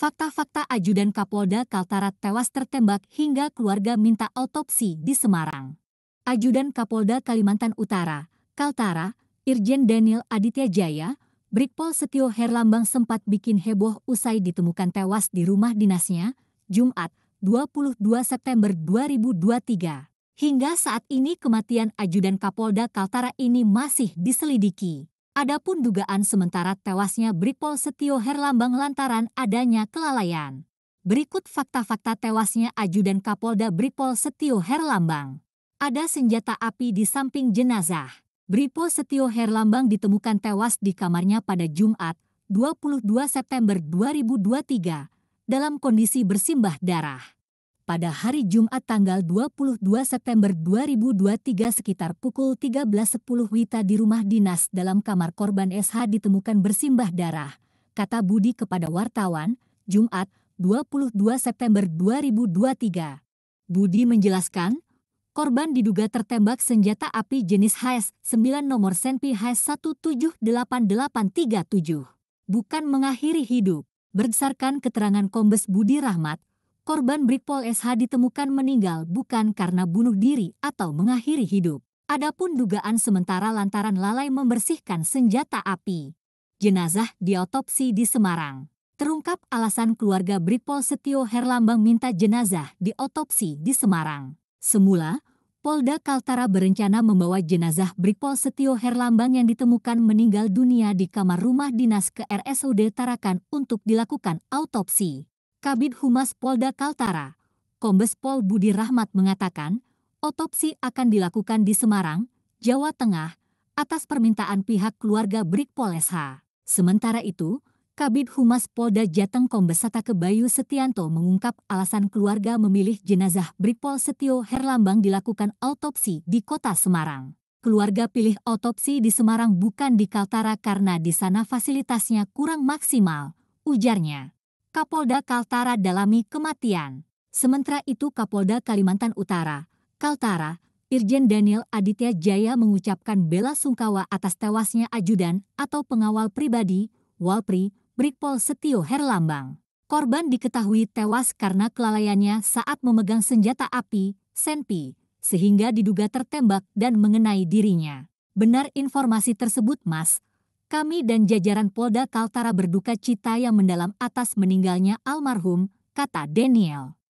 Fakta-fakta ajudan Kapolda Kaltara tewas tertembak hingga keluarga minta autopsi di Semarang. Ajudan Kapolda Kalimantan Utara, Kaltara, Irjen Daniel Aditya Jaya, Brigpol Setio Herlambang sempat bikin heboh usai ditemukan tewas di rumah dinasnya, Jumat, 22 September 2023. Hingga saat ini kematian ajudan Kapolda Kaltara ini masih diselidiki. Adapun dugaan sementara tewasnya Brigpol Setio Herlambang lantaran adanya kelalaian. Berikut fakta-fakta tewasnya Ajudan Kapolda Brigpol Setio Herlambang. Ada senjata api di samping jenazah. Brigpol Setio Herlambang ditemukan tewas di kamarnya pada Jumat, 22 September 2023, dalam kondisi bersimbah darah pada hari Jumat tanggal 22 September 2023 sekitar pukul 13.10 Wita di rumah dinas dalam kamar korban SH ditemukan bersimbah darah, kata Budi kepada wartawan, Jumat 22 September 2023. Budi menjelaskan, korban diduga tertembak senjata api jenis HS 9 nomor senpi HS 178837, bukan mengakhiri hidup. Berdasarkan keterangan Kombes Budi Rahmat, korban Brigpol SH ditemukan meninggal bukan karena bunuh diri atau mengakhiri hidup. Adapun dugaan sementara lantaran lalai membersihkan senjata api. Jenazah diotopsi di Semarang. Terungkap alasan keluarga Brigpol Setio Herlambang minta jenazah diotopsi di Semarang. Semula, Polda Kaltara berencana membawa jenazah Brigpol Setio Herlambang yang ditemukan meninggal dunia di kamar rumah dinas ke RSUD Tarakan untuk dilakukan autopsi. Kabid Humas Polda Kaltara, Kombes Pol Budi Rahmat mengatakan, otopsi akan dilakukan di Semarang, Jawa Tengah, atas permintaan pihak keluarga Brigpol SH. Sementara itu, Kabid Humas Polda Jateng Kombes Satake Bayu Setianto mengungkap alasan keluarga memilih jenazah Brigpol Setio Herlambang dilakukan autopsi di kota Semarang. Keluarga pilih autopsi di Semarang bukan di Kaltara karena di sana fasilitasnya kurang maksimal, ujarnya. Kapolda Kaltara dalami kematian. Sementara itu Kapolda Kalimantan Utara, Kaltara, Irjen Daniel Aditya Jaya mengucapkan bela sungkawa atas tewasnya ajudan atau pengawal pribadi, Walpri, Brigpol Setio Herlambang. Korban diketahui tewas karena kelalaiannya saat memegang senjata api, Senpi, sehingga diduga tertembak dan mengenai dirinya. Benar informasi tersebut, Mas? Kami dan jajaran Polda Kaltara berduka cita yang mendalam atas meninggalnya almarhum, kata Daniel.